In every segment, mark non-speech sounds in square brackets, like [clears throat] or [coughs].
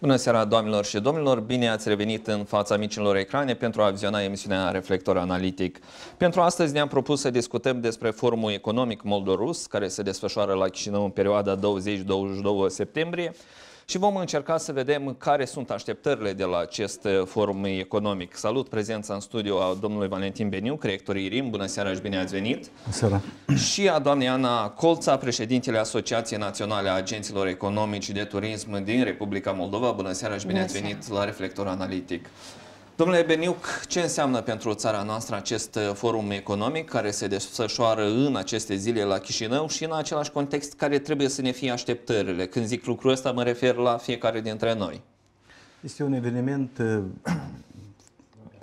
Bună seara, doamnelor și domnilor! Bine ați revenit în fața micilor ecrane pentru a viziona emisiunea Reflector Analitic. Pentru astăzi ne-am propus să discutăm despre forumul economic moldorus, care se desfășoară la Chișinău în perioada 20-22 septembrie, și vom încerca să vedem care sunt așteptările de la acest forum economic. Salut prezența în studio a domnului Valentin Beniu, creator IRIM. Bună seara și bine ați venit! Bună seara! Și a doamnei Ana Colța, președintele Asociației Naționale a Agenților Economici de Turism din Republica Moldova. Bună seara și bine bună ați venit seara. la Reflector Analitic. Domnule Beniuc, ce înseamnă pentru țara noastră acest uh, forum economic care se desfășoară în aceste zile la Chișinău și în același context care trebuie să ne fie așteptările? Când zic lucrul ăsta, mă refer la fiecare dintre noi. Este un eveniment uh, [clears throat]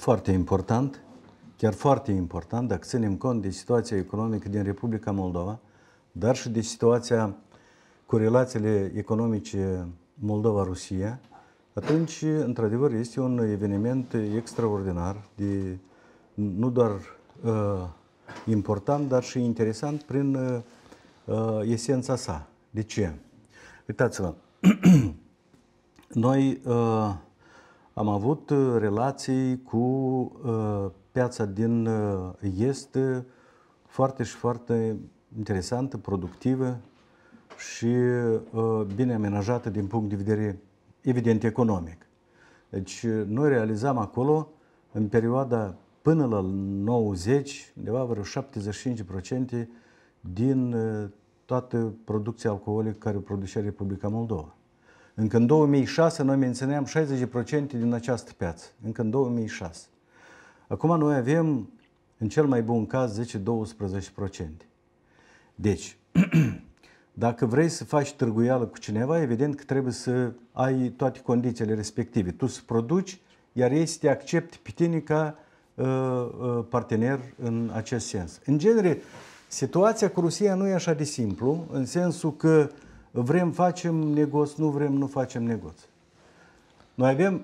foarte important, chiar foarte important, dacă ținem cont de situația economică din Republica Moldova, dar și de situația cu relațiile economice Moldova-Rusia, atunci, într-adevăr, este un eveniment extraordinar, de, nu doar uh, important, dar și interesant prin uh, uh esența sa. De ce? Uitați-vă, [clears throat] noi uh, am avut relații cu uh, piața din uh, Est foarte și foarte interesantă, productivă și uh, bine amenajată din punct de vedere evident, economic. Deci uh, noi realizam acolo, în perioada până la 90, undeva vreo 75% din uh, toată producția alcoolică care o producea Republica Moldova. Încă în 2006 noi mențineam 60% din această piață. Încă în 2006. Acum noi avem, în cel mai bun caz, 10-12%. Deci, [clears throat] Dacă vrei să faci târguială cu cineva, evident că trebuie să ai toate condițiile respective. Tu să produci, iar ei să te accepte pe tine ca uh, uh, partener în acest sens. În genere, situația cu Rusia nu e așa de simplu, în sensul că vrem, facem negoț, nu vrem, nu facem negoț. Noi avem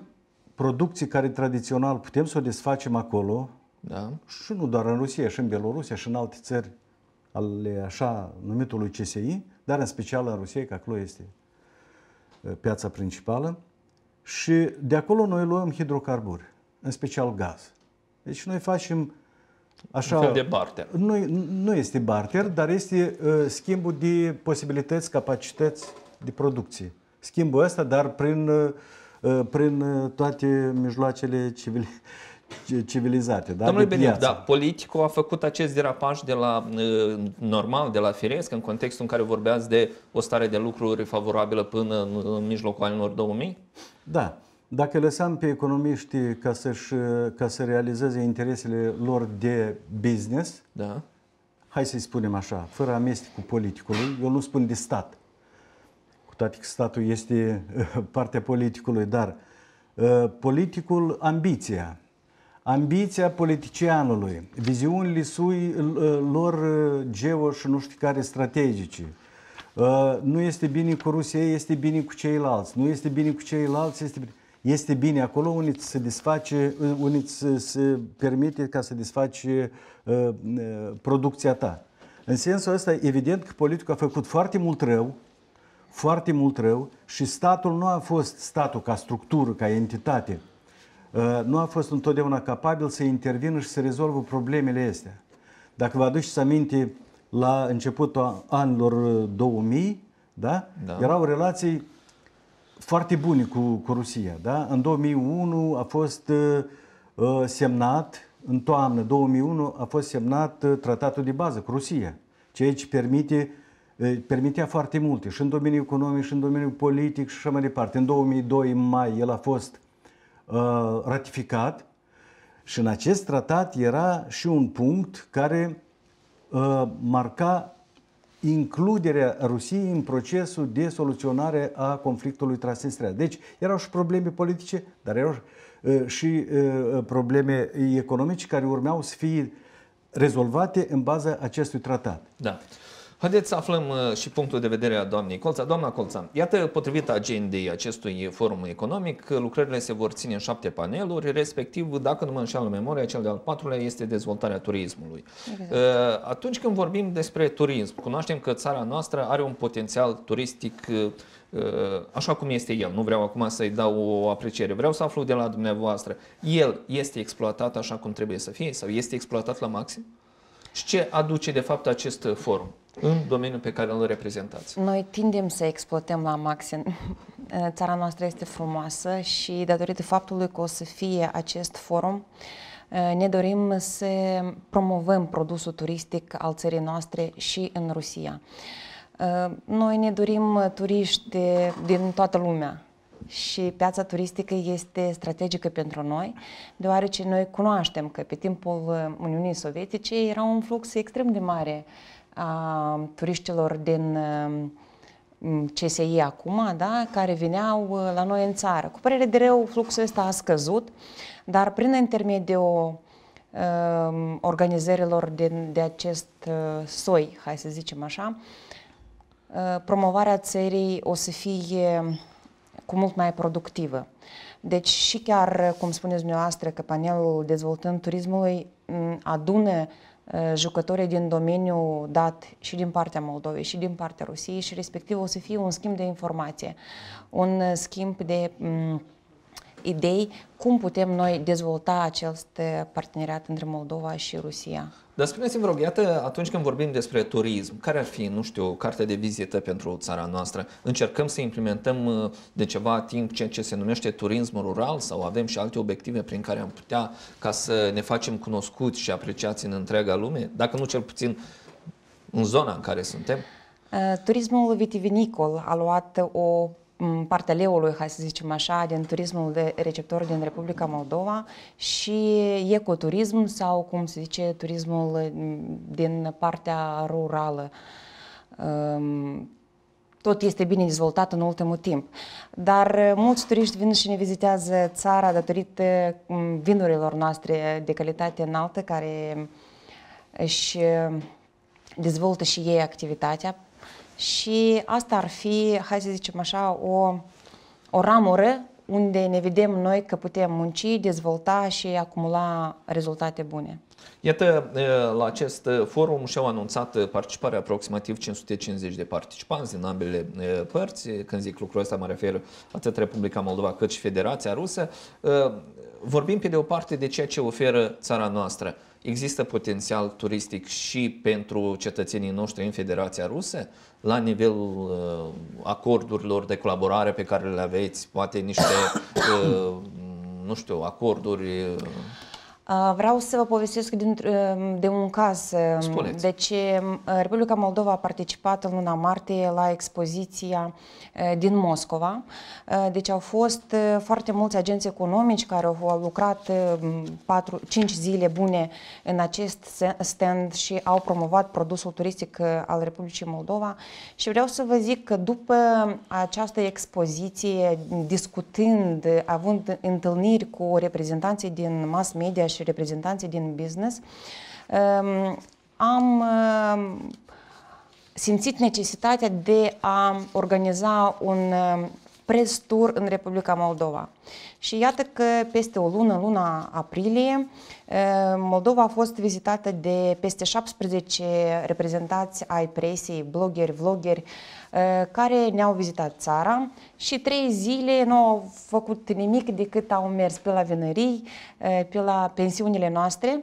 producții care tradițional putem să o desfacem acolo, da. și nu doar în Rusia, și în Belorusia, și în alte țări ale așa numitului CSI, dar în special la Rusia, că acolo este piața principală. Și de acolo noi luăm hidrocarburi, în special gaz. Deci noi facem Așa, un fel de barter. Nu, nu este barter, dar este uh, schimbul de posibilități, capacități de producție. Schimbul ăsta, dar prin, uh, prin toate mijloacele civile, civilizate. Da? Domnule Beniu, da, politicul a făcut acest derapaj de la uh, normal, de la firesc, în contextul în care vorbeați de o stare de lucruri favorabilă până în, în mijlocul anilor 2000? Da. Dacă lăsăm pe economiști ca, să ca să realizeze interesele lor de business, da. hai să-i spunem așa, fără amestecul politicului, eu nu spun de stat, cu toate că statul este uh, [laughs] partea politicului, dar uh, politicul ambiția, ambiția politicianului, viziunile sui, lor uh, geo și nu știu care strategice, uh, nu este bine cu Rusia, este bine cu ceilalți, nu este bine cu ceilalți, este bine este bine acolo unii se desface, uh, unii se, se permite ca să desfaci uh, producția ta. În sensul ăsta, evident că politica a făcut foarte mult rău, foarte mult rău și statul nu a fost statul ca structură, ca entitate, Uh, nu a fost întotdeauna capabil să intervină și să rezolvă problemele astea. Dacă vă aduceți aminte, la începutul anilor 2000, uh, da? Da. erau relații foarte bune cu, cu Rusia. Da? În 2001 a fost uh, uh, semnat, în toamnă 2001 a fost semnat tratatul de bază cu Rusia, ceea ce permite permitea foarte multe și în domeniul economic și în domeniul politic și așa mai departe. În 2002, în mai, el a fost Uh, ratificat și în acest tratat era și un punct care uh, marca includerea Rusiei în procesul de soluționare a conflictului transnistrian. Deci erau și probleme politice, dar erau uh, și probleme economice care urmeau să fie rezolvate în baza acestui tratat. Da. Haideți să aflăm uh, și punctul de vedere a doamnei Colța. Doamna Colța, iată, potrivit agendei acestui forum economic, lucrările se vor ține în șapte paneluri, respectiv, dacă nu mă înșeală memoria, cel de-al patrulea este dezvoltarea turismului. Exact. Uh, atunci când vorbim despre turism, cunoaștem că țara noastră are un potențial turistic uh, așa cum este el. Nu vreau acum să-i dau o apreciere. Vreau să aflu de la dumneavoastră. El este exploatat așa cum trebuie să fie sau este exploatat la maxim? Și ce aduce, de fapt, acest forum în domeniul pe care îl reprezentați? Noi tindem să exploatăm la maxim. [laughs] Țara noastră este frumoasă și datorită faptului că o să fie acest forum, ne dorim să promovăm produsul turistic al țării noastre și în Rusia. Noi ne dorim turiști din toată lumea și piața turistică este strategică pentru noi, deoarece noi cunoaștem că pe timpul uh, Uniunii Sovietice era un flux extrem de mare a turiștilor din uh, CSI acum, da, care veneau uh, la noi în țară. Cu părere de rău, fluxul ăsta a scăzut, dar prin intermediul organizărilor de, de acest soi, hai să zicem așa, promovarea țării o să fie cu mult mai productivă. Deci și chiar, cum spuneți dumneavoastră, că panelul dezvoltând turismului adună jucătorii din domeniu dat și din partea Moldovei și din partea Rusiei și respectiv o să fie un schimb de informație, un schimb de idei cum putem noi dezvolta acest parteneriat între Moldova și Rusia. Dar spuneți-mi, rog, iată, atunci când vorbim despre turism, care ar fi, nu știu, carte de vizită pentru țara noastră? Încercăm să implementăm uh, de ceva timp ceea ce se numește turism rural sau avem și alte obiective prin care am putea ca să ne facem cunoscuți și apreciați în întreaga lume? Dacă nu, cel puțin în zona în care suntem? Uh, turismul vitivinicol a luat o parteleului, hai să zicem așa, din turismul de receptor din Republica Moldova și ecoturism sau, cum se zice, turismul mm, din partea rurală. Ehm, tot este bine dezvoltat în ultimul timp. Dar eh, mulți turiști vin și ne vizitează țara datorită mm, vinurilor noastre de calitate înaltă care își eh, dezvoltă și ei activitatea și asta ar fi, hai să zicem așa, o, o ramură unde ne vedem noi că putem munci, dezvolta și acumula rezultate bune. Iată, la acest forum și-au anunțat participarea aproximativ 550 de participanți din ambele părți. Când zic lucrul ăsta, mă refer atât Republica Moldova cât și Federația Rusă. Vorbim pe de o parte de ceea ce oferă țara noastră. Există potențial turistic și pentru cetățenii noștri în Federația Rusă? la nivelul uh, acordurilor de colaborare pe care le aveți, poate niște, [coughs] uh, nu știu, acorduri uh, Vreau să vă povestesc ă, de un caz. Ă, Spuneți. Deci, Republica Moldova a participat în luna martie la expoziția din Moscova. Deci au fost foarte mulți agenți economici care au lucrat 4, 5 zile bune în acest stand și au promovat produsul turistic al Republicii Moldova. Și vreau să vă zic că după această expoziție, discutând, având întâlniri cu reprezentanții din mass media și reprezentanții din business, ehm, am ehm, simțit necesitatea de a organiza un ehm, prestur în Republica Moldova. Și iată că peste o lună, luna aprilie, Moldova a fost vizitată de peste 17 reprezentați ai presiei, blogeri, vlogeri, care ne-au vizitat țara și trei zile nu au făcut nimic decât au mers pe la vinării, pe la pensiunile noastre,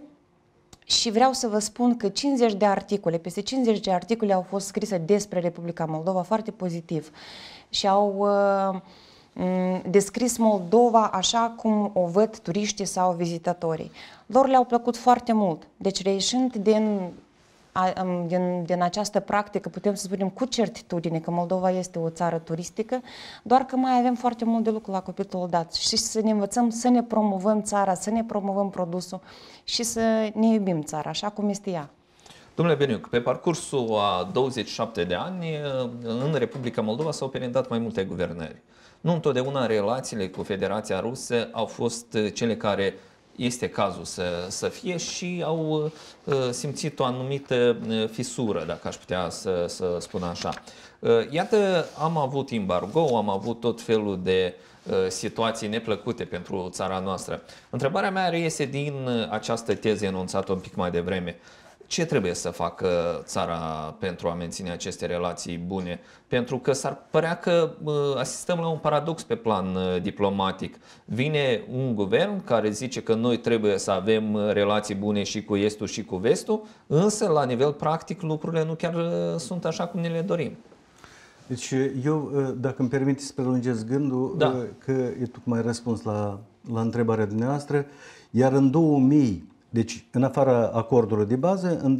și vreau să vă spun că 50 de articole, peste 50 de articole au fost scrise despre Republica Moldova, foarte pozitiv și au uh, descris Moldova așa cum o văd turiștii sau vizitatorii. Lor le-au plăcut foarte mult. Deci reieșind din, din, din această practică, putem să spunem cu certitudine că Moldova este o țară turistică, doar că mai avem foarte mult de lucru la copilul dat și să ne învățăm să ne promovăm țara, să ne promovăm produsul și să ne iubim țara așa cum este ea. Domnule Beniuc, pe parcursul a 27 de ani, eh, în Republica Moldova s-au perindat mai multe guvernări. Nu întotdeauna relațiile cu Federația Rusă au fost eh, cele care este cazul să, să fie și au eh, simțit o anumită fisură, dacă aș putea să, să spun așa. Iată, am avut embargo, am avut tot felul de situații neplăcute pentru țara noastră. Întrebarea mea reiese din această teză enunțată un pic mai devreme ce trebuie să facă țara pentru a menține aceste relații bune? Pentru că s-ar părea că asistăm la un paradox pe plan uh, diplomatic. Vine un guvern care zice că noi trebuie să avem uh, relații bune și cu estul și cu vestul, însă la nivel practic lucrurile nu chiar uh, sunt așa cum ne le dorim. Deci eu, dacă îmi permiteți să prelungesc gândul, da. că tu mai răspuns la, la întrebarea dumneavoastră, iar în 2000 deci, în afara acordului de bază, în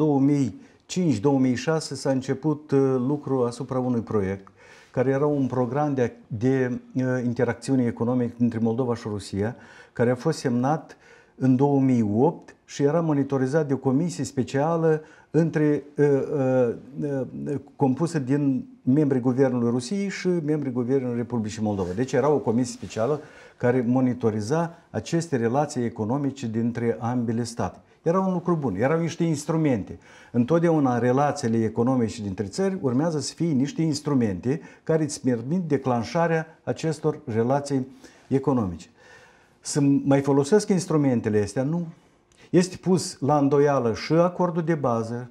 2005-2006 s-a început uh, lucru asupra unui proiect care era un program de, de uh, interacțiune economică între Moldova și Rusia, care a fost semnat în 2008 și era monitorizat de o comisie specială între, uh, uh, uh, compusă din membrii Guvernului Rusiei și membrii Guvernului Republicii Moldova. Deci era o comisie specială uh, care monitoriza aceste relații economice dintre ambele state. Era un lucru bun, erau niște instrumente. Întotdeauna relațiile economice dintre țări urmează să fie niște instrumente care îți permit declanșarea acestor relații economice. Să mai folosesc instrumentele astea? Nu. Este pus la îndoială și acordul de bază,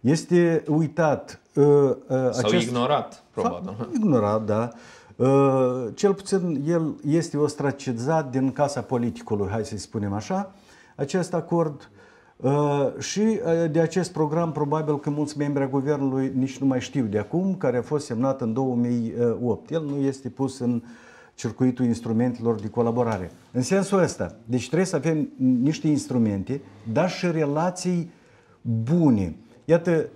este uitat. Uh, uh, Sau acest... ignorat, probabil. Ignorat, da. Ă, cel puțin el este ostracizat din casa politicului, hai să-i spunem așa, acest acord ă, și ă, de acest program probabil că mulți membri a guvernului nici nu mai știu de acum, care a fost semnat în 2008. El nu este pus în circuitul instrumentelor de colaborare. În sensul ăsta, deci trebuie să avem niște instrumente, dar și relații bune. Iată,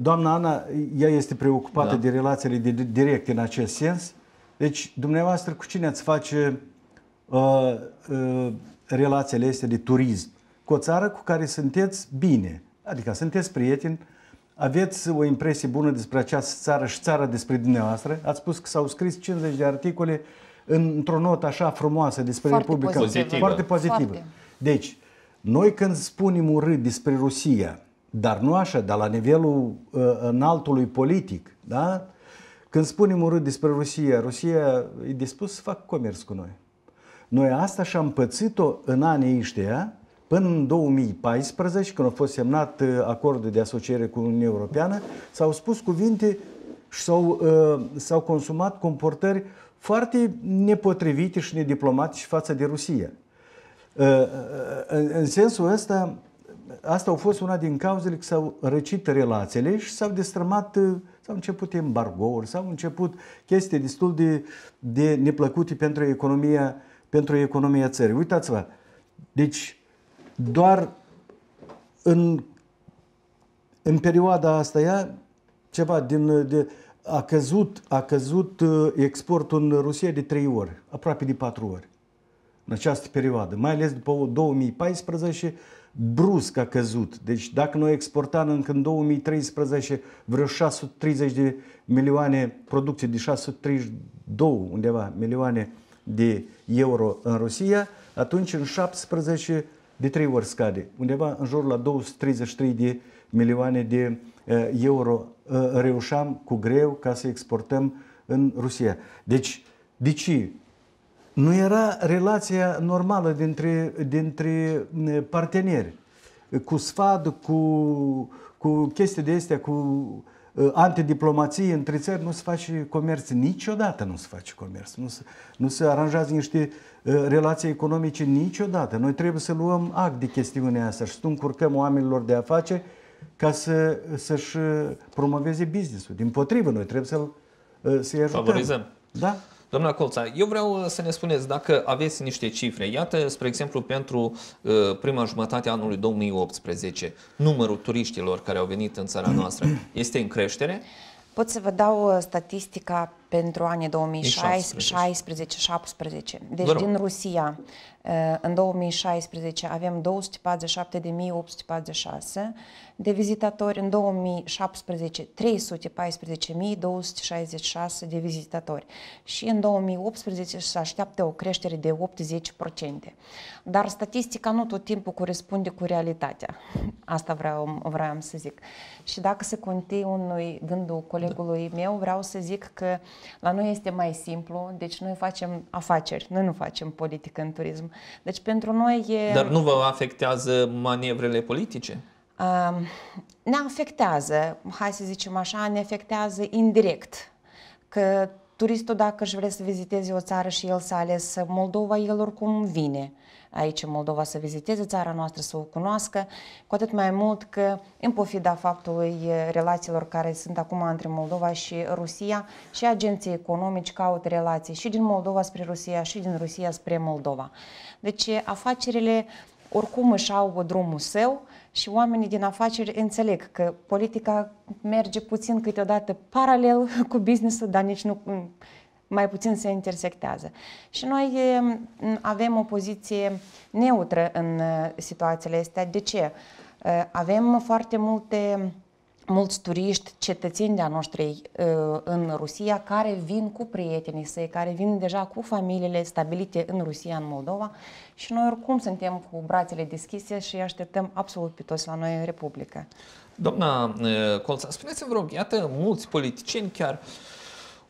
Doamna Ana, ea este preocupată da. de relațiile directe în acest sens. Deci, dumneavoastră, cu cine ați face uh, uh, relațiile este de turism? Cu o țară cu care sunteți bine, adică sunteți prieteni, aveți o impresie bună despre această țară și țara despre dumneavoastră. Ați spus că s-au scris 50 de articole într-o notă așa frumoasă despre foarte Republica pozitivă. Foarte pozitivă. Foarte. Deci, noi când spunem urât despre Rusia, dar nu așa, dar la nivelul uh, înaltului politic, da? Când spunem urât despre Rusia, Rusia e dispus să facă comerț cu noi. Noi asta și-am pățit-o în anii ăștia, până în 2014, când a fost semnat uh, acordul de asociere cu Uniunea Europeană, s-au spus cuvinte și s-au, uh, s-au consumat comportări foarte nepotrivite și nediplomatice față de Rusia. Uh, în sensul ăsta, asta au fost una din cauzele că s-au răcit relațiile și s-au destrămat, uh, s-au început embargouri, s-au început chestii destul de, de neplăcute pentru economia, pentru economia țării. Uitați-vă, deci doar în, în perioada asta ea, ceva din, de, a căzut, a căzut uh, exportul în Rusia de trei ori, aproape de patru ori în această perioadă, mai ales după 2014 brusc a căzut. Deci dacă noi exportam încă în 2013 vreo 630 de milioane, producție de 632 undeva milioane de euro în Rusia, atunci în 17 de 3 ori scade, undeva în jur la 233 de milioane de euro reușeam cu greu ca să exportăm în Rusia. Deci, de ce nu era relația normală dintre, dintre parteneri, cu sfat, cu, cu chestii de astea, cu uh, antidiplomație între țări, nu se face comerț, niciodată nu se face comerț, nu se, nu se aranjează niște uh, relații economice niciodată. Noi trebuie să luăm act de chestiunea asta și să încurcăm oamenilor de afaceri ca să, să-și uh, promoveze business-ul. Din potrivă, noi trebuie să-l să ajutăm. Favorizăm. Da? Doamna Colța, eu vreau uh, să ne spuneți dacă aveți niște cifre. Iată, spre exemplu, pentru uh, prima jumătate a anului 2018, numărul turiștilor care au venit în țara noastră este în creștere? Pot să vă dau uh, statistica pentru anii 2016-2017. Deci din Rusia, uh, în 2016 avem 247.846 de vizitatori, în 2017 314.266 de vizitatori și în 2018 se așteaptă o creștere de 80%. Dar statistica nu tot timpul corespunde cu realitatea. [laughs] Asta vreau, vreau să zic. Și dacă se contii unui gândul colegului da. meu, vreau să zic că la noi este mai simplu, deci noi facem afaceri, noi nu facem politică în turism. Deci pentru noi e... Dar nu vă afectează manevrele politice? Uh, ne afectează, hai să zicem așa, ne afectează indirect. Că turistul, dacă își vrea să viziteze o țară și el să ales Moldova, el oricum vine aici în Moldova să viziteze țara noastră, să o cunoască, cu atât mai mult că în pofida faptului relațiilor care sunt acum între Moldova și Rusia și agenții economici caut relații și din Moldova spre Rusia și din Rusia spre Moldova. Deci afacerile oricum își au drumul său și oamenii din afaceri înțeleg că politica merge puțin câteodată paralel [laughs] cu business-ul, dar nici nu mai puțin se intersectează. Și noi avem o poziție neutră în uh, situațiile astea. De ce? Uh, avem foarte multe mulți turiști, cetățeni de-a noștri uh, în Rusia, care vin cu prietenii săi, care vin deja cu familiile stabilite în Rusia, în Moldova și noi oricum suntem cu brațele deschise și așteptăm absolut pe toți la noi în Republică. Doamna Colța, spuneți-mi, vă rog, iată, mulți politicieni chiar uh,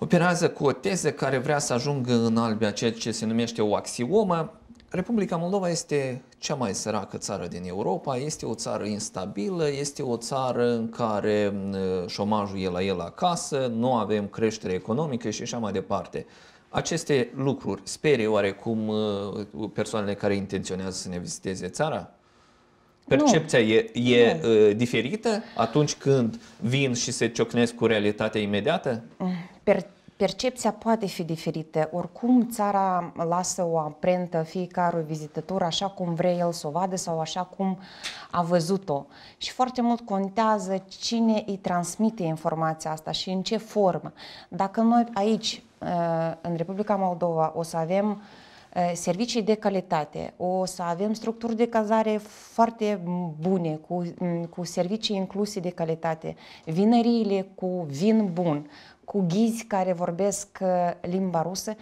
operează cu o teză care vrea să ajungă în albia ceea ce se numește o axiomă. Republica Moldova este cea mai săracă țară din Europa, este o țară instabilă, este o țară în care șomajul e la el acasă, nu avem creștere economică și așa mai departe. Aceste lucruri sperie oarecum persoanele care intenționează să ne viziteze țara? Percepția nu. e, e nu. Ă, diferită atunci când vin și se ciocnesc cu realitatea imediată? Mm. Per- percepția poate fi diferită. Oricum, țara lasă o amprentă fiecare vizitător așa cum vrea el să o vadă sau așa cum a văzut-o. Și foarte mult contează cine îi transmite informația asta și în ce formă. Dacă noi aici, ă, în Republica Moldova, o să avem ă, servicii de calitate, o să avem structuri de cazare foarte bune, cu, cu servicii incluse de calitate, vinăriile cu vin bun, cu ghizi care vorbesc uh, limba rusă,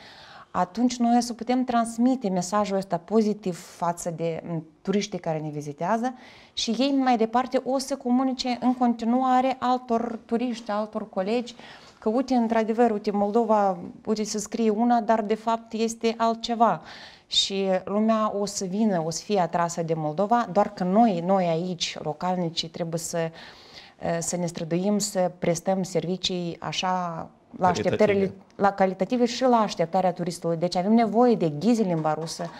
atunci noi să putem transmite mesajul ăsta pozitiv față de mm, turiștii care ne vizitează și ei mai departe o să comunice în continuare altor turiști, altor colegi, că uite, într-adevăr, uite, Moldova, uite, să scrie una, dar de fapt este altceva. Și lumea o să vină, o să fie atrasă de Moldova, doar că noi, noi aici, localnicii, trebuie să uh, să ne străduim să prestăm servicii așa la așteptările la calitative și la așteptarea turistului. Deci avem nevoie de ghizi limba rusă,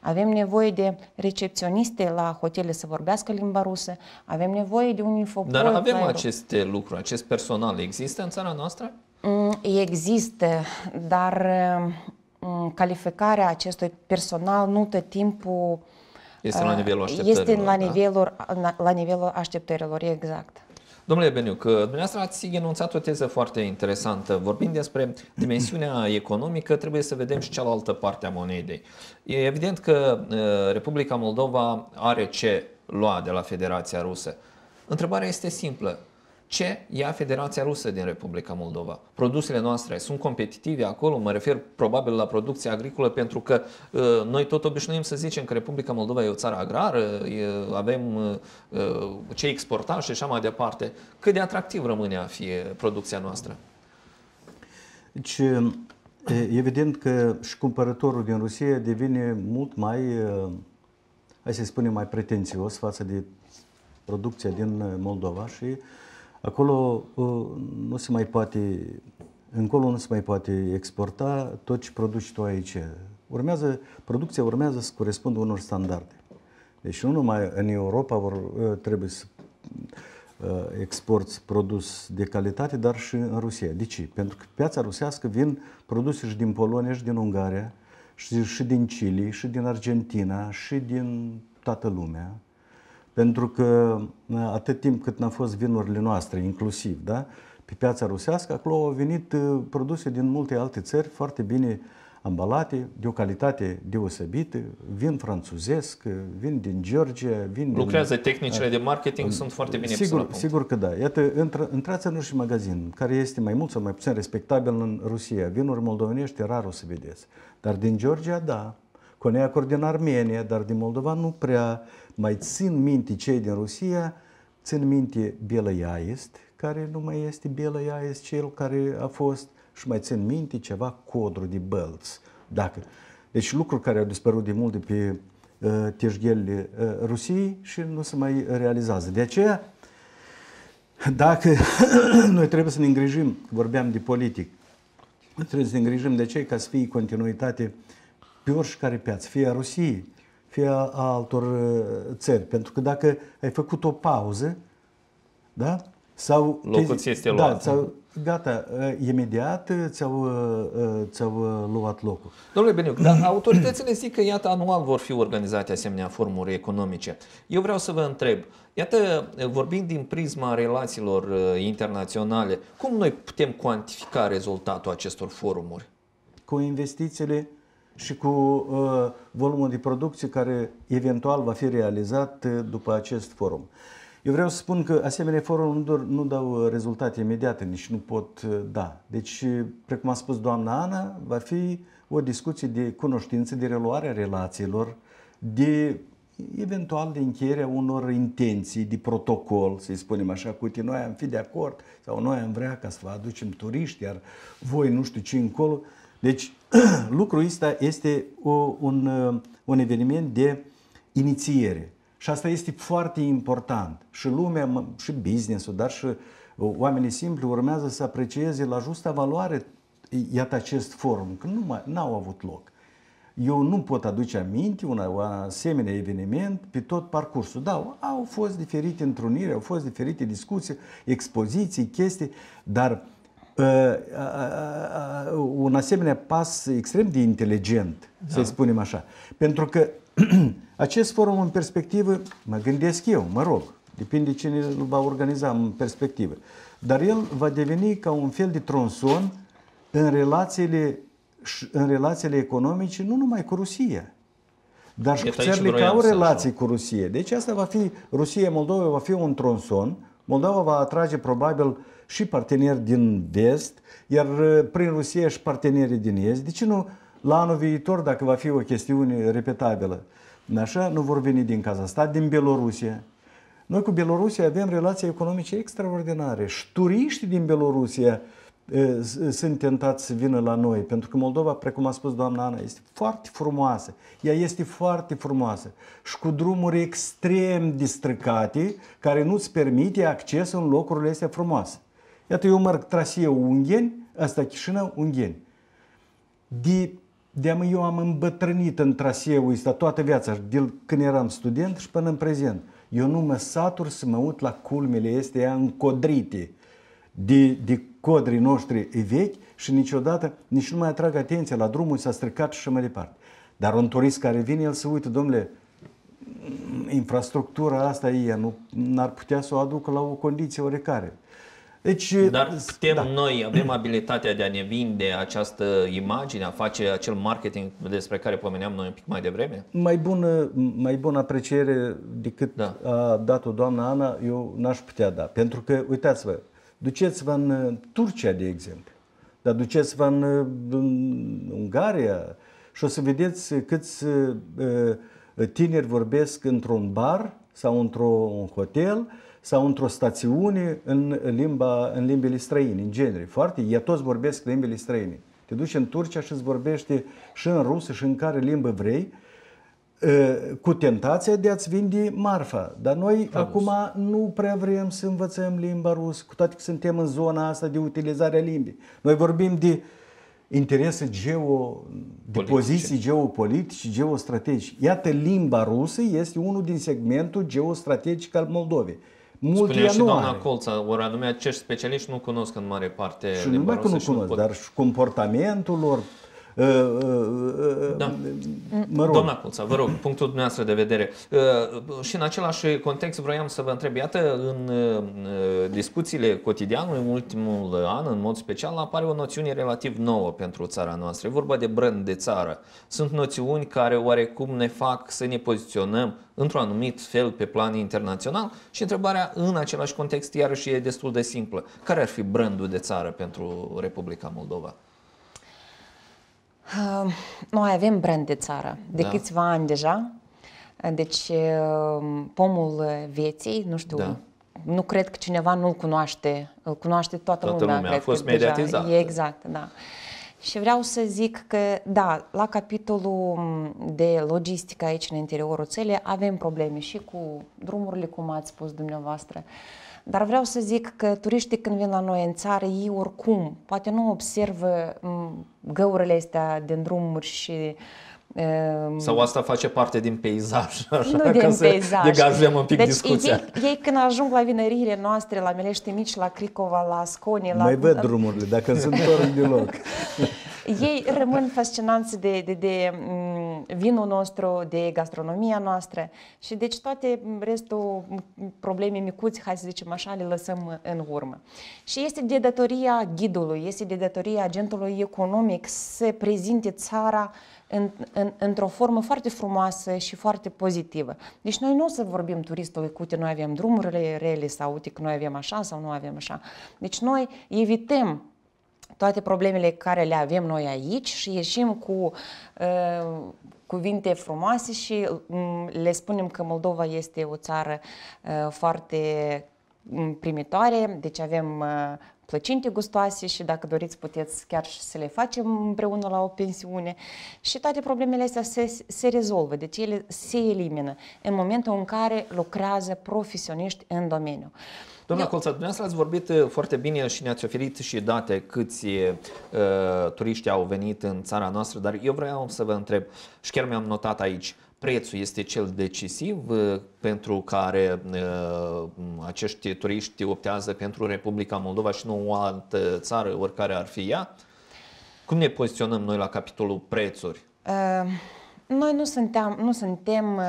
avem nevoie de recepționiste la hotele să vorbească limba rusă, avem nevoie de un infopol. Dar avem aceste lucruri, acest personal există în țara noastră? Mm, există, dar mm, calificarea acestui personal nu tot timpul este la uh, nivelul așteptărilor. Este la da? nivelul, da? la, la nivelul așteptărilor, exact. Domnule Beniu, că dumneavoastră ați enunțat o teză foarte interesantă. Vorbind despre dimensiunea economică, trebuie să vedem și cealaltă parte a monedei. E evident că uh, Republica Moldova are ce lua de la Federația Rusă. Întrebarea este simplă ce ia Federația Rusă din Republica Moldova. Produsele noastre sunt competitive acolo, mă refer probabil la producția agricolă, pentru că uh, noi tot obișnuim să zicem că Republica Moldova e o țară agrară, avem uh, uh, ce exporta și așa mai departe. Cât de atractiv rămâne a fi producția noastră? Deci, evident că și cumpărătorul din Rusia devine mult mai, hai să spunem, mai pretențios față de producția din Moldova și uh, Acolo uh, nu se mai poate, încolo nu se mai poate exporta tot ce produci tu aici. Urmează, producția urmează să corespundă unor standarde. Deci nu numai în Europa vor, uh, trebuie să uh, exporți produs de calitate, dar și în Rusia. De ce? Pentru că piața rusească vin produse și din Polonia, și din Ungaria, și, și din Chile, și din Argentina, și din toată lumea. Pentru că uh, atât timp cât n-au fost vinurile noastre, inclusiv, da, pe piața rusească, acolo au venit uh, produse din multe alte țări foarte bine ambalate, de o calitate deosebită, vin franțuzesc, uh, vin din Georgia, vin Lucrează din... tehnicile de marketing, sunt foarte bine sigur, Sigur că da. Iată, intră, intrați-în și magazin, care este mai mult sau mai puțin respectabil în Rusia. Vinuri moldovenești rar o să vedeți. Dar din Georgia, da. Coneacuri din Armenia, dar din Moldova nu prea mai țin minte cei din Rusia, țin minte Belaiaist, care nu mai este Belaiaist, cel care a fost, și mai țin minte ceva codru de bălți. Dacă... Deci lucruri care au dispărut de mult de pe uh, teșghelile uh, Rusiei și nu se mai realizează. De aceea, dacă [coughs] noi trebuie să ne îngrijim, vorbeam de politic, trebuie să ne îngrijim de cei ca să fie continuitate pe oricare piață, fie a Rusiei, fie a altor uh, țări. Pentru că dacă ai făcut o pauză, da? Sau locul ți este da, luat. Da, sau, gata, uh, imediat uh, ți-au, ți-au luat locul. Domnule Beniuc, dar [clears throat] autoritățile zic că iată anual vor fi organizate asemenea formuri economice. Eu vreau să vă întreb, iată, vorbind din prisma relațiilor internaționale, cum noi putem cuantifica rezultatul acestor forumuri? Cu investițiile și cu uh, volumul de producție care eventual va fi realizat uh, după acest forum. Eu vreau să spun că asemenea forum nu, doar, nu dau uh, rezultate imediate, nici nu pot uh, da. Deci, uh, precum a spus doamna Ana, va fi o discuție de cunoștință, de reluarea relațiilor, de eventual de încheierea unor intenții de protocol, să-i spunem așa, cu tine noi am fi de acord sau noi am vrea ca să vă aducem turiști, iar voi nu știu ce încolo. Deci [clears throat] lucrul ăsta este o, un, uh, un eveniment de inițiere. Și asta este foarte important. Și lumea, și business-ul, dar și uh, oamenii simpli urmează să aprecieze la justa valoare iată acest forum, că nu mai, n-au avut loc. Eu nu pot aduce aminte un asemenea eveniment pe tot parcursul. Da, au fost diferite întruniri, au fost diferite discuții, expoziții, chestii, dar uh, Ă, un asemenea pas extrem de inteligent, da. să spunem așa. Pentru că [clears throat] acest forum în perspectivă, mă gândesc eu, mă rog, depinde cine îl va organiza în perspectivă, dar el va deveni ca un fel de tronson în relațiile, în relațiile economice, nu numai cu Rusia, dar și cu țările care au relații cu Rusia. Deci asta va fi, Rusia-Moldova va fi un tronson Moldova va atrage probabil și parteneri din vest, iar uh, prin Rusia și partenerii din est. De ce nu la anul viitor, dacă va fi o chestiune repetabilă? Așa, nu vor veni din Kazahstan, din Belorusia. Noi cu Belorusia avem relații economice extraordinare și turiștii din Belorusia uh, sunt tentați să vină la noi, pentru că Moldova, precum a spus doamna Ana, este foarte frumoasă. Ea este foarte frumoasă și cu drumuri extrem distrăcate care nu-ți permite acces în locurile astea frumoase. Iată, eu merg trasie Ungheni, asta Chișină, Ungheni. De, de am eu am îmbătrânit în traseul ăsta toată viața, de când eram student și până în prezent. Eu nu mă satur să mă uit la culmele astea încodrite de, de codrii noștri vechi și niciodată nici nu mai atrag atenția la drumul s-a stricat și mai departe. Dar un turist care vine, el se uită, domnule, infrastructura asta e, nu ar putea să o aducă la o condiție oricare. Deci, Dar putem da. noi, avem abilitatea de a ne vinde această imagine, a face acel marketing despre care pomeneam noi un pic mai devreme? Mai bună, mai bună apreciere decât da. a dat-o doamna Ana, eu n-aș putea da. Pentru că, uitați-vă, uh, Duceți-vă în uh, Turcia, de exemplu, dar duceți-vă în, uh, în Ungaria și o să vedeți câți uh, tineri vorbesc într-un bar sau într-un hotel sau într-o stațiune în, limba, în limbile străine, în genere. Foarte, ei toți vorbesc limbile străine. Te duci în Turcia și îți vorbește și în rusă și în care limbă vrei, Ă, cu tentația de a-ți vinde marfa. Dar noi Fabus. acum nu prea vrem să învățăm limba rusă, cu toate că suntem în zona asta de utilizare a limbii. Noi vorbim de interese geo, de poziții geopolitice, geostrategice. Iată, limba rusă este unul din segmentul geostrategic al Moldovei. Multe Spunea și doamna are. Colța, ori anume acești specialiști nu cunosc în mare parte și limba nu rusă. Nu cunosc, și nu pot... dar și comportamentul lor, Ă, ă, ă, da. Mă rog. Doamna Culța, vă rog, punctul dumneavoastră de vedere. Și în același context vroiam să vă întreb, iată, în discuțiile cotidianului, în ultimul an, în mod special, apare o noțiune relativ nouă pentru țara noastră. E vorba de brand de țară. Sunt noțiuni care oarecum ne fac să ne poziționăm într-un anumit fel pe plan internațional și întrebarea în același context iarăși e destul de simplă. Care ar fi brandul de țară pentru Republica Moldova? Noi avem brand de țară de da. câțiva ani deja. Deci, um, pomul vieții, nu știu, da. nu cred că cineva nu-l cunoaște. Îl cunoaște toată, toată lumea. lumea. A fost mediatizat. Deja, exact, da. Și vreau să zic că, da, la capitolul um, de logistică aici în interiorul țării avem probleme și cu drumurile, cum ați spus dumneavoastră. Uh, dar vreau să zic că turiștii când vin la noi în țară, ei oricum, poate nu observă găurile astea din drumuri și uh, sau asta face parte din peizaj, [laughs] așa, nu din să peizaj. degajăm un pic deci discuția. Ei, ei când ajung la vinăriile noastre, la Melește Mici, la Cricova, la Asconi... Mai la... văd drumurile, dacă sunt ori de loc ei rămân fascinați de, de, de mm, vinul nostru, de gastronomia noastră și deci toate mm, restul mm, probleme micuți, hai să zicem așa, le lăsăm uh, în urmă. Și este de datoria ghidului, este de datoria agentului economic să prezinte țara în, în, într-o formă foarte frumoasă și foarte pozitivă. Deci noi nu o să vorbim turistului cu noi avem drumurile rele sau uite că noi avem așa sau nu avem așa. Deci noi evităm toate problemele care le avem noi aici și ieșim cu uh, cuvinte frumoase și um, le spunem că Moldova este o țară uh, foarte primitoare, deci avem ă, plăcinte gustoase și dacă doriți puteți chiar și să le facem împreună la o pensiune și toate problemele astea se, se rezolvă, deci ele se elimină în momentul în care lucrează profesioniști în domeniu. Domnule Eu... Colța, dumneavoastră ați vorbit uh, foarte bine și ne-ați oferit și date câți uh, turiști au venit în țara noastră, dar eu vreau să vă întreb și chiar mi-am notat aici, uh, prețul este cel decisiv uh, pentru care uh, acești turiști optează pentru Republica Moldova și nu o altă țară, oricare ar fi ea? Cum ne poziționăm noi la capitolul prețuri? Uh, noi nu suntem, nu suntem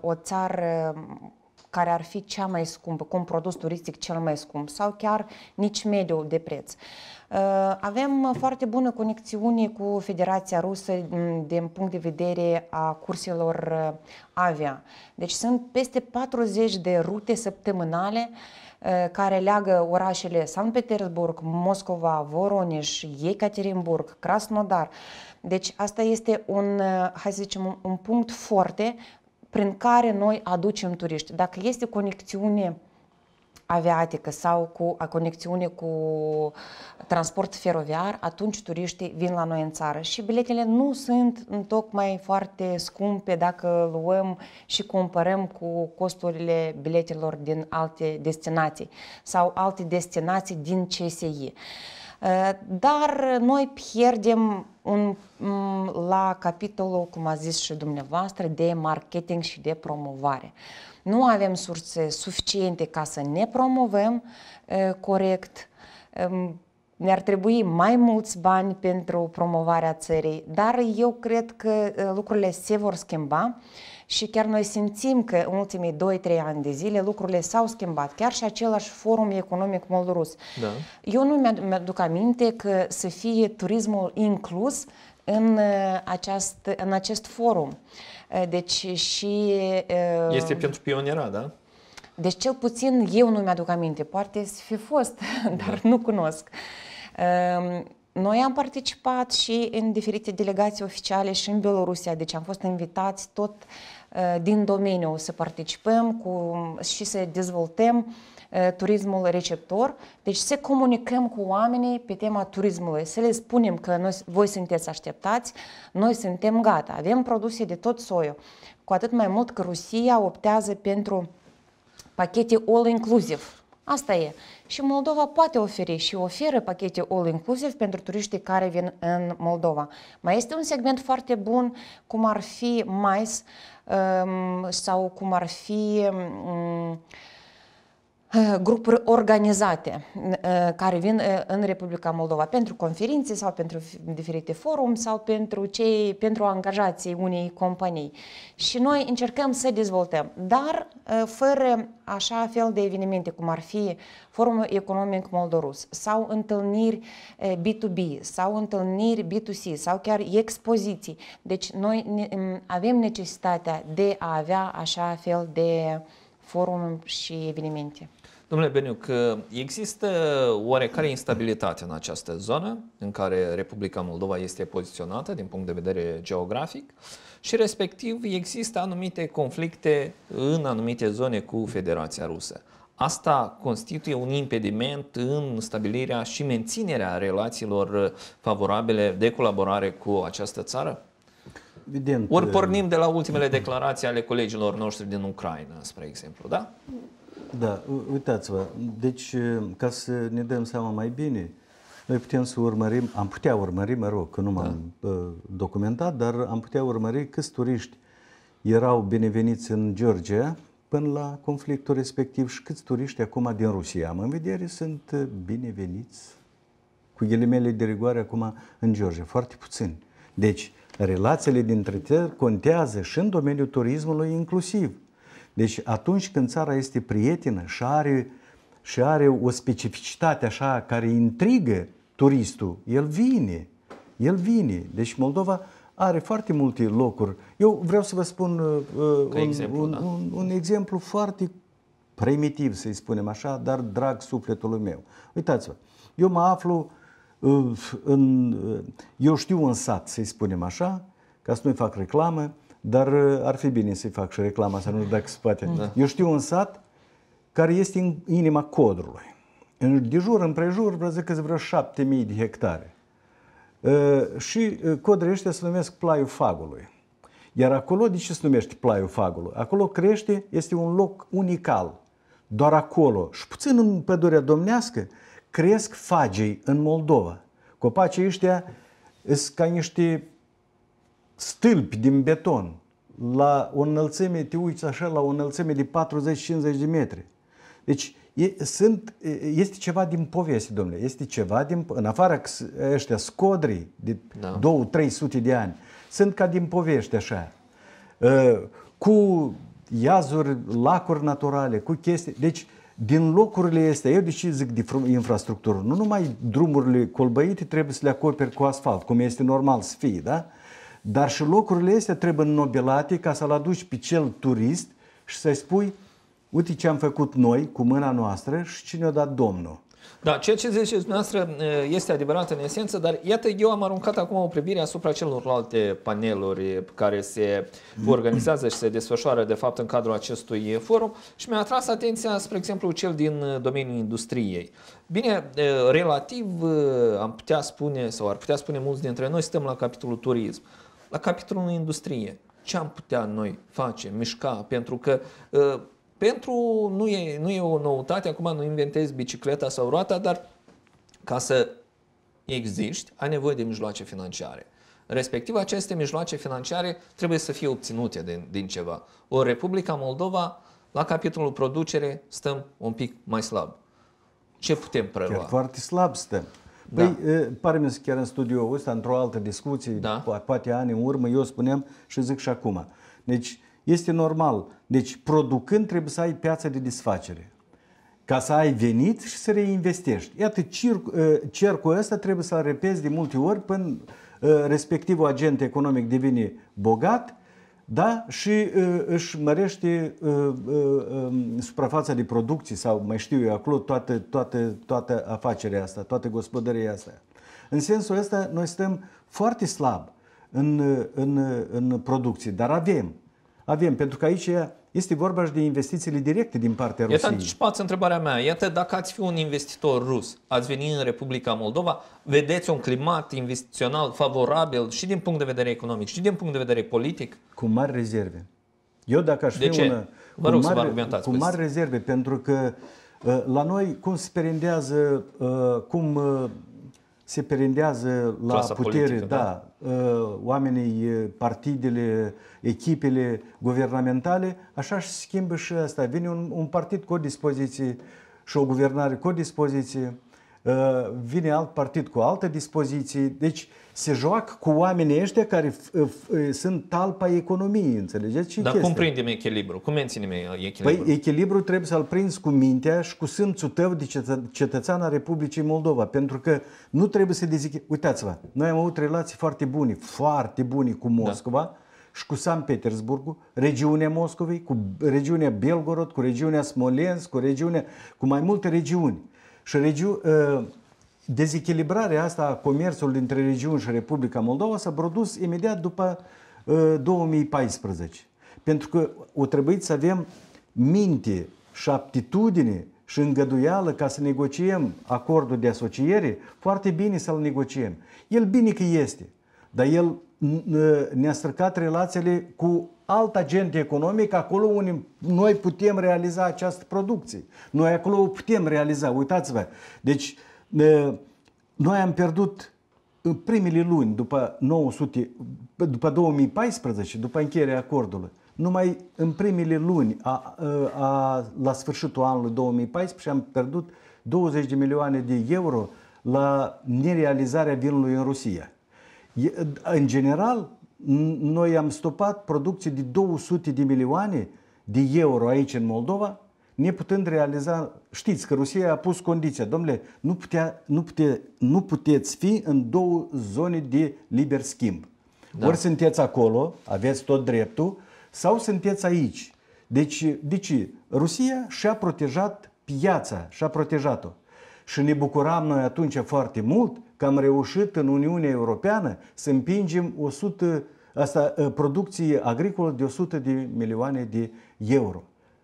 o țară care ar fi cea mai scumpă, cu un produs turistic cel mai scump sau chiar nici mediul de preț. Uh, Uh, avem foarte bună conexiune cu Federația Rusă mm, din punct de vedere a curselor uh, avia. Deci sunt peste 40 de rute săptămânale uh, care leagă orașele San Petersburg, Moscova, Voroneș, Ekaterinburg, Krasnodar. Deci asta este un, hai să zicem, un punct foarte prin care noi aducem turiști. Dacă este conexiune aviatică sau cu a conexiune cu uh, transport feroviar, atunci turiștii vin la noi în țară. Și biletele nu sunt tocmai foarte scumpe dacă luăm și comparăm cu costurile biletelor din alte destinații sau alte destinații din CSI. Uh, dar noi pierdem un, mm, la capitolul, cum a zis și dumneavoastră, de marketing și de promovare. Nu avem surse suficiente ca să ne promovăm e, corect. E, ne-ar trebui mai mulți bani pentru promovarea țării, dar eu cred că lucrurile se vor schimba și chiar noi simțim că în ultimii 2-3 ani de zile lucrurile s-au schimbat, chiar și același forum economic moldorus. Da. Eu nu mi-aduc aminte că să fie turismul inclus în, uh, această, în acest forum. Uh, deci și... Uh, este pentru pioniera, da? Deci cel puțin eu nu mi-aduc aminte, poate să fi fost, [laughs] dar da. nu cunosc. Um, noi am participat și în diferite delegații oficiale și în Belorusia, deci am fost invitați tot uh, Э, din domeniu să participăm cu, și să dezvoltăm э, turismul receptor, deci să comunicăm cu oamenii pe tema turismului, să le spunem că noi, voi sunteți așteptați, noi suntem gata, avem produse de tot soiul. Cu atât mai mult că Rusia optează pentru pachete all-inclusive, Asta e. Și Moldova poate oferi și oferă pachete all-inclusive pentru turiștii care vin în Moldova. Mai este un segment foarte bun, cum ar fi mais um, sau cum ar fi... Um, Eh, grupuri organizate eh, care vin eh, în Republica Moldova pentru conferințe sau pentru diferite forum sau pentru, cei, pentru angajații unei companii. Și noi încercăm să dezvoltăm, dar fără așa fel de evenimente cum ar fi Forumul Economic Moldorus sau întâlniri B2B sau întâlniri B2C sau chiar expoziții. Deci noi mm, avem necesitatea de a avea așa fel de forum și evenimente. Domnule Beniuc, există oarecare instabilitate în această zonă în care Republica Moldova este poziționată din punct de vedere geografic și respectiv există anumite conflicte în anumite zone cu Federația Rusă. Asta constituie un impediment în stabilirea și menținerea relațiilor favorabile de colaborare cu această țară? Evident. Ori uh, pornim de la ultimele declarații ale colegilor noștri din Ucraina, spre exemplu, da? Da, uitați-vă, deci ca să ne dăm seama mai bine, noi putem să urmărim, am putea urmări, mă rog, că nu m-am da. documentat, dar am putea urmări câți turiști erau bineveniți în Georgia până la conflictul respectiv și câți turiști acum din Rusia am în vedere sunt bineveniți cu ghilimele de rigoare acum în Georgia, foarte puțini. Deci, relațiile dintre țări contează și în domeniul turismului inclusiv. Deci atunci când țara este prietenă și are, și are o specificitate așa care intrigă turistul, el vine. El vine. Deci Moldova are foarte multe locuri. Eu vreau să vă spun uh, un, exemplu, un, da? un, un exemplu foarte primitiv, să-i spunem așa, dar drag sufletului meu. Uitați-vă, eu mă aflu uh, în... Uh, eu știu un sat, să-i spunem așa, ca să nu-i fac reclamă, dar uh, ar fi bine să-i fac și reclama, să nu dacă se poate. Da. Eu știu un sat care este în inima codrului. De jur împrejur, vreau zic că vreo mii de hectare. Uh, și uh, codrii ăștia se numesc plaiul fagului. Iar acolo, de ce se numește plaiul fagului? Acolo crește, este un loc unical. Doar acolo, și puțin în pădurea domnească, cresc fagei în Moldova. Copacii ăștia sunt ca niște stâlpi din beton la o înălțime, te uiți așa, la o înălțime de 40-50 de metri. Deci e, sunt, este ceva din poveste, domnule, este ceva din, în că ăștia scodrii de da. 2-300 de ani, sunt ca din povești așa, cu iazuri, lacuri naturale, cu chestii, deci din locurile este. eu deci zic de infrastructură, nu numai drumurile colbăite trebuie să le acoperi cu asfalt, cum este normal să fie, da? Dar și locurile astea trebuie nobilate ca să-l aduci pe cel turist și să-i spui, uite ce am făcut noi cu mâna noastră și cine o dat Domnul. Da, ceea ce ziceți dumneavoastră este adevărat în esență, dar iată, eu am aruncat acum o privire asupra celorlalte paneluri care se organizează și se desfășoară, de fapt, în cadrul acestui forum și mi-a atras atenția, spre exemplu, cel din domeniul industriei. Bine, relativ am putea spune, sau ar putea spune mulți dintre noi, stăm la capitolul turism. La capitolul industrie, ce am putea noi face, mișca, pentru că ă, pentru, nu e, nu e o noutate, acum nu inventezi bicicleta sau roata, dar ca să existi, ai nevoie de mijloace financiare. Respectiv, aceste mijloace financiare trebuie să fie obținute din, din ceva. O Republica Moldova, la capitolul producere, stăm un pic mai slab. Ce putem prelua? Chiar foarte slab stăm. Da. Păi, da. pare mi chiar în studio ăsta, într-o altă discuție, da. poate ani în urmă, eu spuneam și zic și acum. Deci, este normal. Deci, producând, trebuie să ai piața de desfacere. Ca să ai venit și să reinvestești. Iată, cercul ăsta trebuie să-l repezi de multe ori până respectivul agent economic devine bogat da? și își mărește um, suprafața de producție sau mai știu eu acolo toată, toată, toată afacerea asta, toată gospodăria asta. În sensul ăsta noi stăm foarte slab în, în, în producție, dar avem. Avem, pentru că aici este vorba și de investițiile directe din partea Rusiei. Iată, anticipați întrebarea mea. Iată, dacă ați fi un investitor rus, ați veni în Republica Moldova, vedeți un climat investițional favorabil și din punct de vedere economic și din punct de vedere politic? Cu mari rezerve. Eu dacă aș de fi ce? Una, vă rog cu, mari, să vă cu mari rezerve, pentru că uh, la noi cum se perindează, uh, cum uh, se perindează la Clasa putere, politică, da, da, uh, oamenii, uh, partidele, echipele guvernamentale, așa și schimbă și asta. Vine un, un partid cu o dispoziție și o guvernare cu o dispoziție Eh, vine alt partid cu alte dispoziții. Deci se joacă cu oamenii ăștia care eh, eh, sunt talpa economiei, înțelegeți? Și Dar chestia. cum prindem echilibru? Cum menținem echilibru? Păi echilibru trebuie să-l prinzi cu mintea și cu simțul tău de cetățean a Republicii Moldova, pentru că nu trebuie să dezic... Uitați-vă, noi am avut relații foarte bune, foarte bune cu da. Moscova, da și cu San Petersburg, regiunea Moscovei, cu regiunea Belgorod, cu regiunea Smolensk, cu regiunea, cu mai multe regiuni. Și regiu, ă, dezechilibrarea asta a comerțului dintre regiuni și Republica Moldova s-a produs imediat după 2014. Ă, Pentru că o trebuie să avem minte și aptitudine și îngăduială ca să negociem acordul de asociere, foarte bine să-l negociem. El bine că este, dar el ne-a străcat relațiile cu alt agent economic acolo unde noi putem realiza această producție. Noi acolo o putem realiza, uitați-vă. Deci, noi am pierdut în primele luni după, 900, după 2014, după încheierea acordului, numai în primele luni, a, a, a, la sfârșitul anului 2014, am pierdut 20 de milioane de euro la nerealizarea vinului în Rusia. În general, noi am stopat producții de 200 de milioane de euro aici în Moldova, putând realiza, știți că Rusia a pus condiția, domnule, nu, putea, nu, pute, nu puteți fi în două zone de liber schimb. Da. Ori sunteți acolo, aveți tot dreptul, sau sunteți aici. Deci, de ce? Rusia și-a protejat piața, și-a protejat-o. Și ne bucuram noi atunci foarte mult că am reușit în Uniunea Europeană să împingem 100, asta, ă, producție agricolă de 100 de milioane de euro.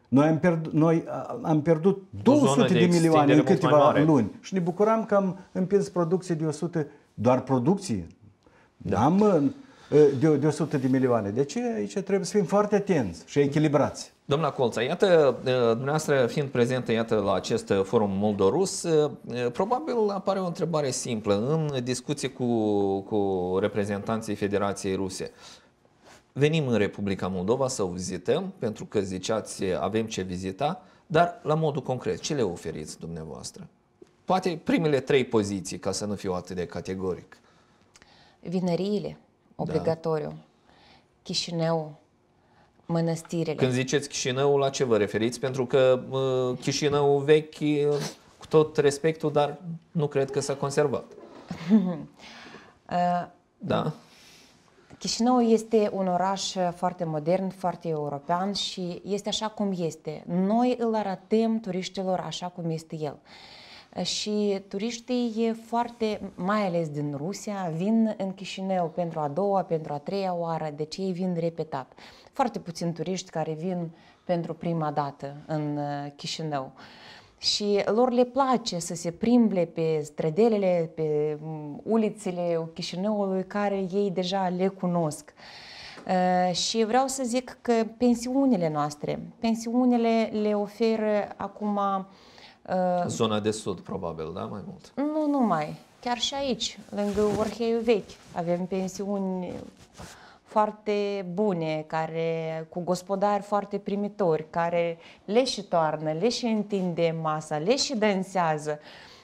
Noi am, pierd, noi am pierdut 200 de, de milioane în câteva luni și ne bucuram că am împins producție de 100, doar producție. Da. Am ă, de, de 100 de milioane. De deci ce aici trebuie să fim foarte atenți și echilibrați. Domnul Colța, iată, uh, dumneavoastră fiind prezentă iată, la acest uh, forum moldorus, uh, probabil apare o întrebare simplă în discuții cu, cu reprezentanții Federației Ruse. Venim în Republica Moldova să o vizităm, pentru că ziceați avem ce vizita, dar la modul concret, ce le oferiți dumneavoastră? Poate primele trei poziții, ca să nu fiu atât de categoric. Vinăriile, da. obligatoriu. Da. Chișineu, mănăstirile. Când ziceți Chișinău, la ce vă referiți? Pentru că Chișinău vechi, cu tot respectul, dar nu cred că s-a conservat. [laughs] Uh, da. Chișinău este un oraș foarte modern, foarte european și este așa cum este. Noi îl arătăm turiștilor așa cum este el. Și turiștii foarte, mai ales din Rusia, vin în Chișinău pentru a doua, pentru a treia oară, deci ei vin repetat foarte puțini turiști care vin pentru prima dată în uh, Chișinău. Și lor le place să se primble pe strădelele, pe mm, ulițele Chișinăului care ei deja le cunosc. Uh, și vreau să zic că pensiunile noastre, pensiunile le oferă acum... Uh, Zona de sud, probabil, da? Mai mult. Nu numai. Chiar și aici, lângă Orheiu Vechi, avem pensiuni foarte bune, care, cu gospodari foarte primitori, care le și toarnă, le și întinde masa, le și dansează.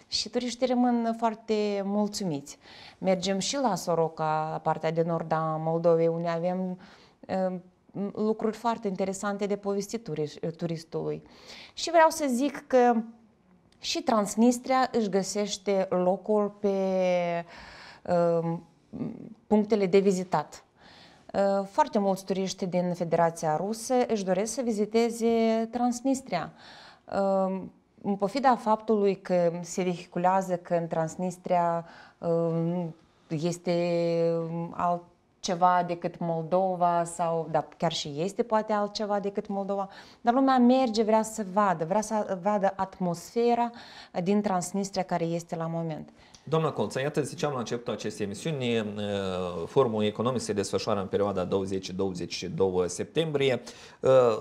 Și turiștii rămân foarte mulțumiți. Mergem și la Soroca, partea de nord a Moldovei, unde avem uh, lucruri foarte interesante de povestit uh, turistului. Și vreau să zic că și Transnistria își găsește locul pe uh, punctele de vizitat Э, foarte mulți turiști din Federația Rusă își doresc să viziteze Transnistria. Э, în pofida faptului că se vehiculează că în Transnistria э, este alt altceva decât Moldova sau, da, chiar și este poate altceva decât Moldova, dar lumea merge, vrea să vadă, vrea să vadă atmosfera din Transnistria care este la moment. Doamna Colța, iată, ziceam la începutul acestei emisiuni, Forumul Economic se desfășoară în perioada 20-22 septembrie.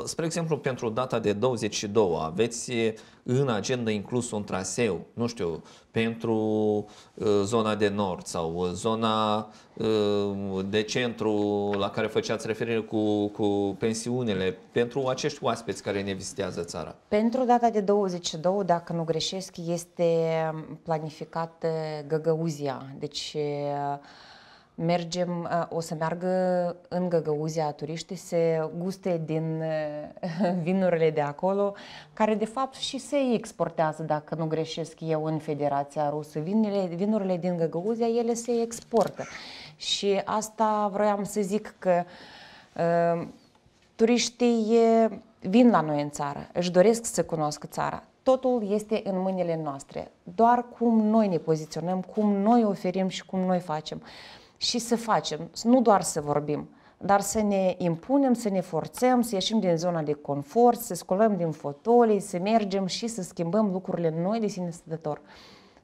Spre exemplu, pentru data de 22 aveți în agenda inclus un traseu, nu știu, pentru zona de nord sau zona Uh, de centru la care făceați referire cu, cu pensiunile pentru acești oaspeți care ne vizitează țara? Pentru data de 22, dacă nu greșesc, este planificată Găgăuzia. Deci uh, mergem, uh, o să meargă în Găgăuzia turiștii se guste din [laughs] vinurile de acolo, care de fapt și se exportează, dacă nu greșesc eu, în Federația Rusă. Vinurile, vinurile din Găgăuzia, ele se exportă. Și asta vroiam să zic că uh, turiștii vin la noi în țară, își doresc să cunoască țara. Totul este în mâinile noastre, doar cum noi ne poziționăm, cum noi oferim și cum noi facem. Și să facem, nu doar să vorbim, dar să ne impunem, să ne forțăm, să ieșim din zona de confort, să scolăm din fotolii, să mergem și să schimbăm lucrurile noi de sine stătător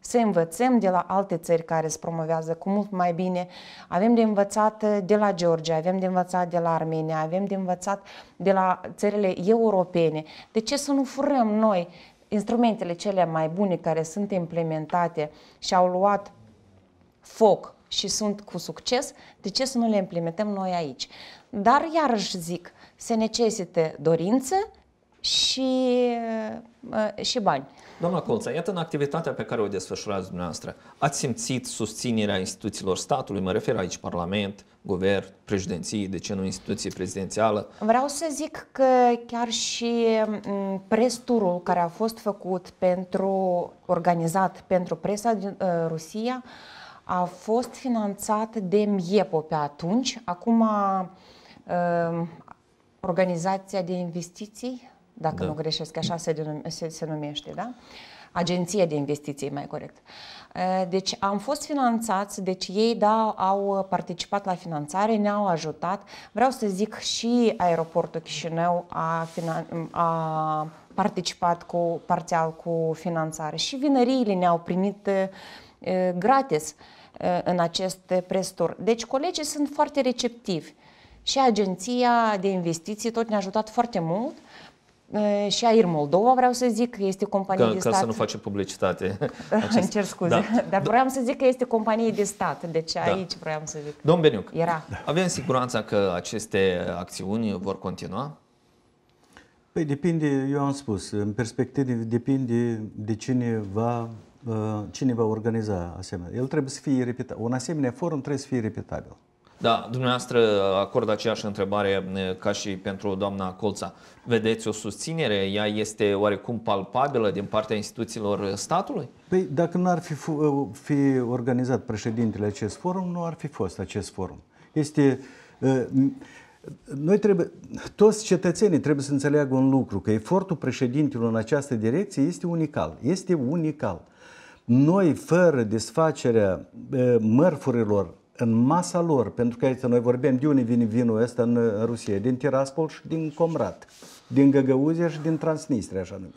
să învățăm de la alte țări care se promovează cu mult mai bine. Avem de învățat uh, de la Georgia, avem de învățat de la Armenia, avem de învățat de la țările europene. De ce să nu furăm noi instrumentele cele mai bune care sunt implementate și au luat foc și sunt cu succes, de ce să nu le implementăm noi aici? Dar iarăși zic, se necesită dorință, și, uh, uh, și bani. Doamna Colța, iată în activitatea pe care o desfășurați dumneavoastră, ați simțit susținerea instituțiilor statului, mă refer aici Parlament, Guvern, președinții, de ce nu instituție prezidențială? Vreau să zic că chiar și mm, presturul care a fost făcut pentru, organizat pentru presa din uh, Rusia a fost finanțat de MIEPO pe atunci. Acum Organizația de Investiții dacă da. nu greșesc, așa se, denum- se, se numește, da? Agenție de investiții, mai corect. Deci am fost finanțați, deci ei, da, au participat la finanțare, ne-au ajutat. Vreau să zic și aeroportul Chișinău a, finan- a participat cu, parțial cu finanțare și vinăriile ne-au primit e, gratis e, în acest prestor. Deci colegii sunt foarte receptivi și agenția de investiții tot ne-a ajutat foarte mult – și Air Moldova, vreau să zic, este companie ca, de stat. Ca să nu facem publicitate. [laughs] Îmi Încerc scuze, da. [laughs] dar vreau să zic că este companie de stat, deci da. aici vreau să zic. Domn Beniuc, Era. avem siguranța că aceste acțiuni vor continua? Păi depinde, eu am spus, în perspectivă depinde de cine va, uh, cine va organiza asemenea. El trebuie să fie repetabil. Un asemenea forum trebuie să fie repetabil. Da, dumneavoastră acord aceeași întrebare eh, ca și pentru doamna Colța. Vedeți o susținere? Ea este oarecum palpabilă din partea instituțiilor statului? Păi dacă nu ar fi, eh, fi organizat președintele acest forum, nu ar fi fost acest forum. Este... Eh, noi trebuie, toți cetățenii trebuie să înțeleagă un lucru, că efortul președintelui în această direcție este unical. Este unical. Noi, fără desfacerea mărfurilor în masa lor, pentru că aici noi vorbim de unde vine vinul ăsta în Rusia, din Tiraspol și din Comrat, din Găgăuzia și din Transnistria, așa numit.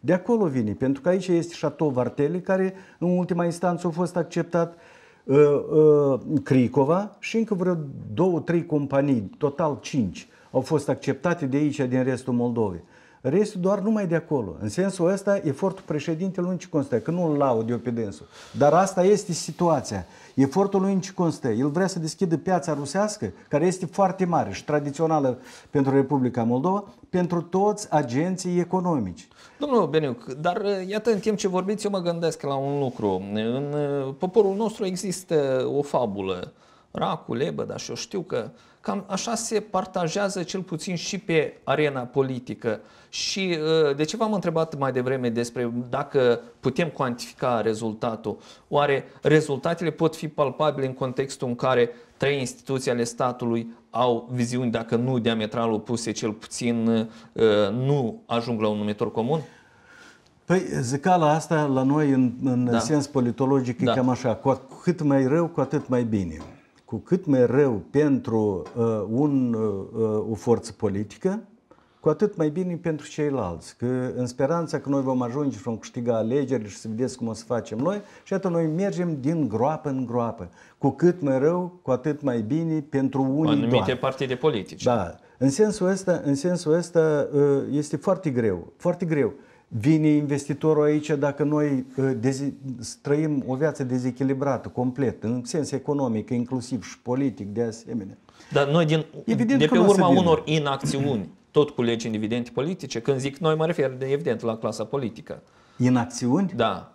De acolo vine, pentru că aici este Chateau Varteli, care în ultima instanță a fost acceptat uh, uh, Cricova și încă vreo două, trei companii, total cinci, au fost acceptate de aici, din restul Moldovei. Restul doar numai de acolo. În sensul ăsta, efortul președintelui nu ce constă, că nu-l laud eu pe dânsul. Dar asta este situația. Efortul lui în ce constă? El vrea să deschidă piața rusească, care este foarte mare și tradițională pentru Republica Moldova, pentru toți agenții economici. Domnul Beniuc, dar uh, iată, în timp ce vorbiți, eu mă gândesc la un lucru. În uh, poporul nostru există o fabulă Racu, Lebăda și eu știu că cam așa se partajează cel puțin și pe arena politică. Și uh, de ce v-am întrebat mai devreme despre dacă putem cuantifica rezultatul? Oare rezultatele pot fi palpabile în contextul în care trei instituții ale statului au viziuni, dacă nu diametral opuse, cel puțin uh, nu ajung la un numitor comun? Păi zicala asta la noi în, în da. sens politologic da. e cam așa, cu cât mai rău, cu atât mai bine cu cât mai rău pentru uh, un, uh, o forță politică, cu atât mai bine pentru ceilalți. Că în speranța că noi vom ajunge și vom câștiga alegerile și să vedeți cum o să facem noi, și atunci noi mergem din groapă în groapă. Cu cât mai rău, cu atât mai bine pentru unii Anumite partide politice. Da. În sensul ăsta, în sensul ăsta uh, este foarte greu. Foarte greu vine investitorul aici dacă noi uh, trăim o viață dezechilibrată, complet, în sens economic, inclusiv și politic, de asemenea. Dar noi, din, evident de pe urma unor inacțiuni, tot cu legi în dividende politice, când zic noi, mă refer, de, evident, la clasa politică. Inacțiuni? Da.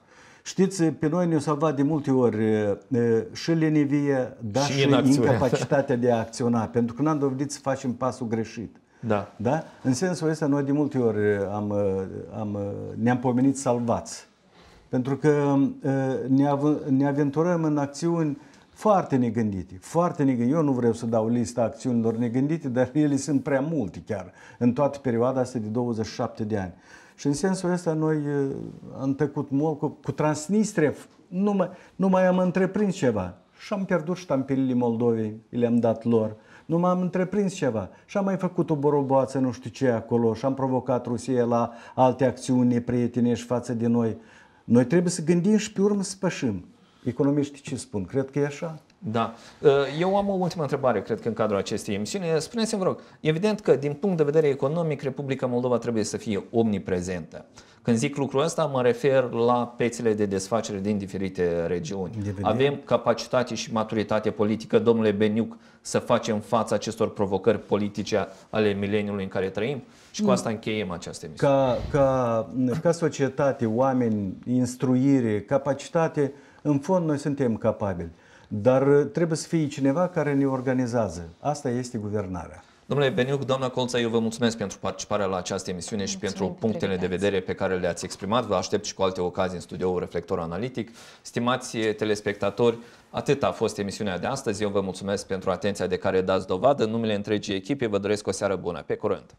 Știți, pe noi ne-au salvat de multe ori uh, uh, și lenivie, dar și, și incapacitatea de a acționa, pentru că n-am dovedit să facem pasul greșit. Da. da? În sensul ăsta, noi de multe ori am, am, ne-am pomenit salvați. Pentru că ă, ne, av- ne aventurăm în acțiuni foarte negândite, foarte negândite. Eu nu vreau să dau lista acțiunilor negândite, dar ele sunt prea multe chiar în toată perioada asta de 27 de ani. Și în sensul ăsta noi ă, am tăcut mult cu, cu Transnistria, nu mai, nu mai am întreprins ceva. Și am pierdut ștampilile Moldovei, le-am dat lor. Uh, nu m-am întreprins ceva. Și am mai făcut o boroboață, nu știu ce, acolo și am provocat Rusia la alte acțiuni prietenești față de noi. Noi trebuie să gândim și pe urmă să pășim. Economiștii ce spun? Cred că e așa. Da. Ă, eu am o ultimă întrebare, cred că în cadrul acestei emisiuni. Spuneți-mi, vă rog, evident că din punct de vedere economic, Republica Moldova trebuie să fie omniprezentă. Când zic lucrul ăsta, mă refer la pețele de desfacere din diferite regiuni. Devenire. Avem capacitate și maturitate politică, domnule Beniuc, să facem față acestor provocări politice ale mileniului în care trăim? Și cu mm. asta încheiem această emisiune. Ca, ca, ca societate, oameni, instruire, capacitate, în fond noi suntem capabili. Dar trebuie să fie cineva care ne organizează. Asta este guvernarea. Domnule Beniuc, doamna Colța, eu vă mulțumesc pentru participarea la această emisiune mulțumesc și pentru punctele de vedere pe care le-ați exprimat. Vă aștept și cu alte ocazii în studioul Reflector Analitic. Stimați telespectatori, atât a fost emisiunea de astăzi. Eu vă mulțumesc pentru atenția de care dați dovadă. În numele întregii echipe vă doresc o seară bună. Pe curând!